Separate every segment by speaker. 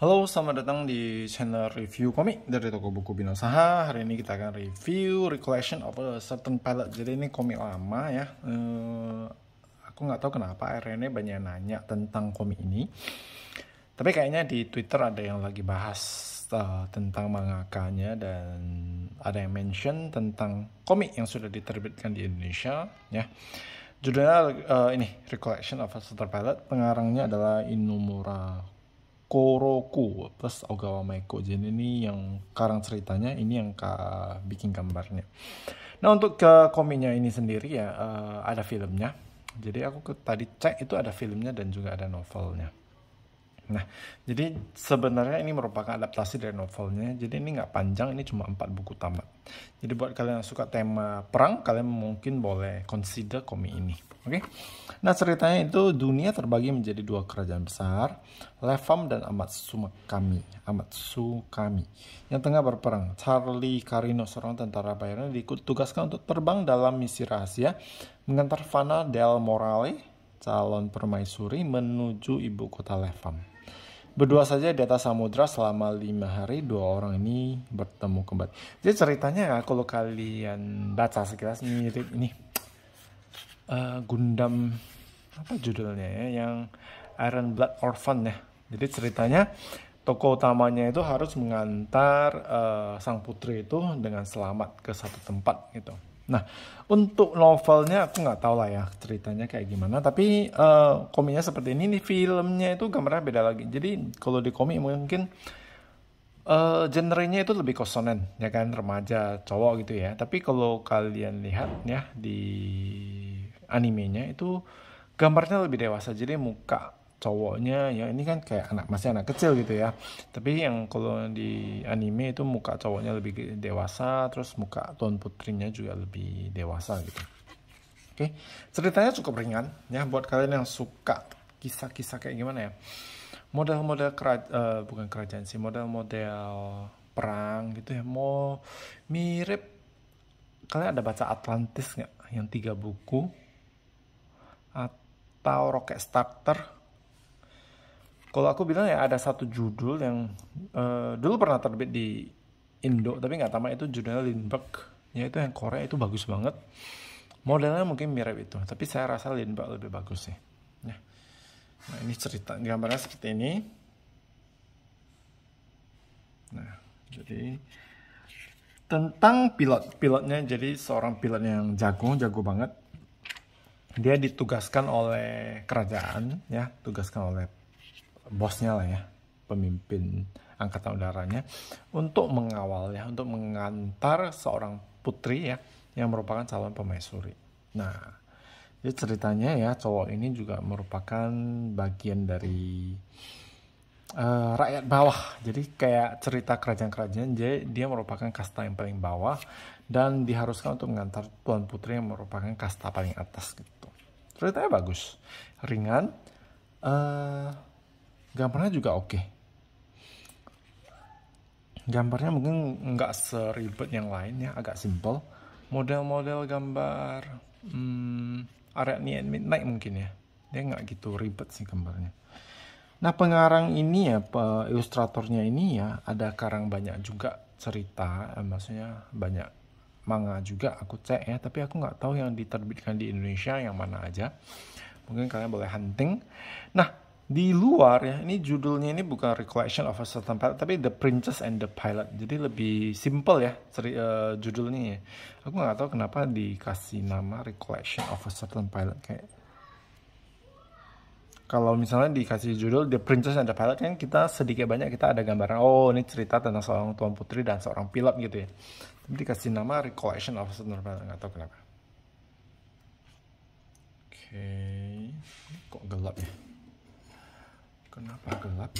Speaker 1: Halo, selamat datang di channel review komik dari toko buku Binosaha. Hari ini kita akan review recollection of a certain pilot. Jadi ini komik lama ya. Uh, aku nggak tahu kenapa akhirnya e banyak nanya tentang komik ini. Tapi kayaknya di Twitter ada yang lagi bahas uh, tentang mangakanya dan ada yang mention tentang komik yang sudah diterbitkan di Indonesia ya. Judulnya uh, ini Recollection of a Certain Pilot. Pengarangnya adalah Inumura Koroku plus Ogawa Meiko. Jadi ini yang karang ceritanya, ini yang ka, bikin gambarnya. Nah untuk ke kominya ini sendiri ya uh, ada filmnya. Jadi aku ke, tadi cek itu ada filmnya dan juga ada novelnya. Nah, jadi sebenarnya ini merupakan adaptasi dari novelnya. Jadi ini nggak panjang, ini cuma empat buku tamat. Jadi buat kalian yang suka tema perang, kalian mungkin boleh consider komik ini. Oke? Okay? Nah, ceritanya itu dunia terbagi menjadi dua kerajaan besar, Levam dan Amatsu Kami. Amatsu Kami. Yang tengah berperang, Charlie Karino seorang tentara bayaran ditugaskan untuk terbang dalam misi rahasia mengantar Fana Del Morale calon permaisuri menuju ibu kota Levam. Berdua saja di atas samudra selama lima hari dua orang ini bertemu kembali. Jadi ceritanya ya, kalau kalian baca sekilas mirip ini uh, Gundam apa judulnya ya yang Iron Blood Orphan ya. Jadi ceritanya toko utamanya itu harus mengantar uh, sang putri itu dengan selamat ke satu tempat gitu. Nah, untuk novelnya aku nggak tahu lah ya ceritanya kayak gimana. Tapi uh, komiknya seperti ini, nih filmnya itu gambarnya beda lagi. Jadi kalau di komik mungkin uh, eh, nya itu lebih kosonen, ya kan remaja cowok gitu ya. Tapi kalau kalian lihat ya di animenya itu gambarnya lebih dewasa. Jadi muka cowoknya ya ini kan kayak anak masih anak kecil gitu ya tapi yang kalau di anime itu muka cowoknya lebih dewasa terus muka tuan putrinya juga lebih dewasa gitu oke okay. ceritanya cukup ringan ya buat kalian yang suka kisah-kisah kayak gimana ya model-model keraj uh, eh, bukan kerajaan sih model-model perang gitu ya mau mirip kalian ada baca Atlantis nggak yang tiga buku atau Rocket Starter kalau aku bilang ya ada satu judul yang uh, dulu pernah terbit di Indo tapi nggak tamat itu judulnya Lindbergh ya itu yang Korea itu bagus banget modelnya mungkin mirip itu tapi saya rasa Lindbergh lebih bagus sih ya. nah ini cerita gambarnya seperti ini nah jadi tentang pilot pilotnya jadi seorang pilot yang jago jago banget dia ditugaskan oleh kerajaan ya tugaskan oleh bosnya lah ya, pemimpin angkatan udaranya untuk mengawal ya untuk mengantar seorang putri ya yang merupakan calon suri. Nah, jadi ceritanya ya cowok ini juga merupakan bagian dari uh, rakyat bawah. Jadi kayak cerita kerajaan-kerajaan jadi dia merupakan kasta yang paling bawah dan diharuskan untuk mengantar tuan putri yang merupakan kasta paling atas gitu. Ceritanya bagus, ringan, uh, gambarnya juga oke okay. gambarnya mungkin nggak seribet yang lain ya agak simple model-model gambar hmm, Arabian Midnight mungkin ya dia nggak gitu ribet sih gambarnya nah pengarang ini ya ilustratornya ini ya ada karang banyak juga cerita eh, maksudnya banyak manga juga aku cek ya tapi aku nggak tahu yang diterbitkan di Indonesia yang mana aja mungkin kalian boleh hunting nah di luar ya ini judulnya ini bukan recollection of a certain pilot tapi the princess and the pilot jadi lebih simple ya seri, uh, eh, judulnya ya. aku nggak tahu kenapa dikasih nama recollection of a certain pilot kayak kalau misalnya dikasih judul the princess and the pilot kan kita sedikit banyak kita ada gambaran oh ini cerita tentang seorang tuan putri dan seorang pilot gitu ya tapi dikasih nama recollection of a certain pilot nggak tahu kenapa oke okay. kok gelap ya Kenapa gelap?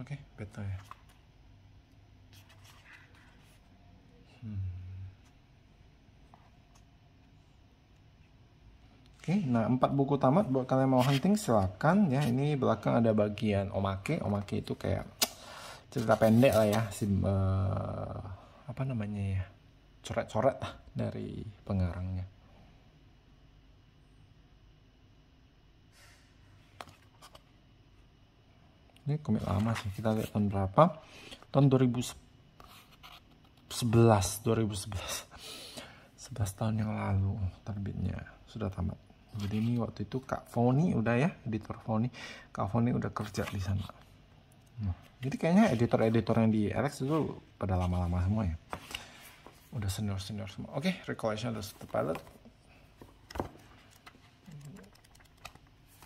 Speaker 1: Oke, okay, ya. Hmm. Oke, okay, nah empat buku tamat buat kalian mau hunting silakan ya. Ini belakang ada bagian omake. Omake itu kayak cerita pendek lah ya, sim uh, apa namanya ya, coret-coret dari pengarangnya. ini komik lama sih kita lihat tahun berapa tahun 2011 2011 11 tahun yang lalu terbitnya sudah tamat jadi ini waktu itu Kak Foni udah ya editor Foni Kak Foni udah kerja di sana nah, jadi kayaknya editor-editor yang di RX itu pada lama-lama semua ya udah senior-senior semua oke okay, recollection the pilot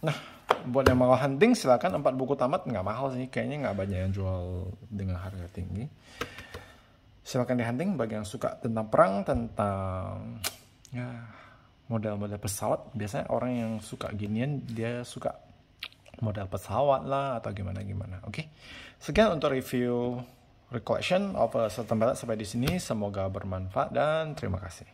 Speaker 1: nah buat yang mau hunting silakan empat buku tamat nggak mahal sih kayaknya nggak banyak yang jual dengan harga tinggi silakan di hunting bagi yang suka tentang perang tentang ya, model-model pesawat biasanya orang yang suka ginian dia suka model pesawat lah atau gimana gimana oke okay? sekian untuk review recollection of eh, a certain sampai di sini semoga bermanfaat dan terima kasih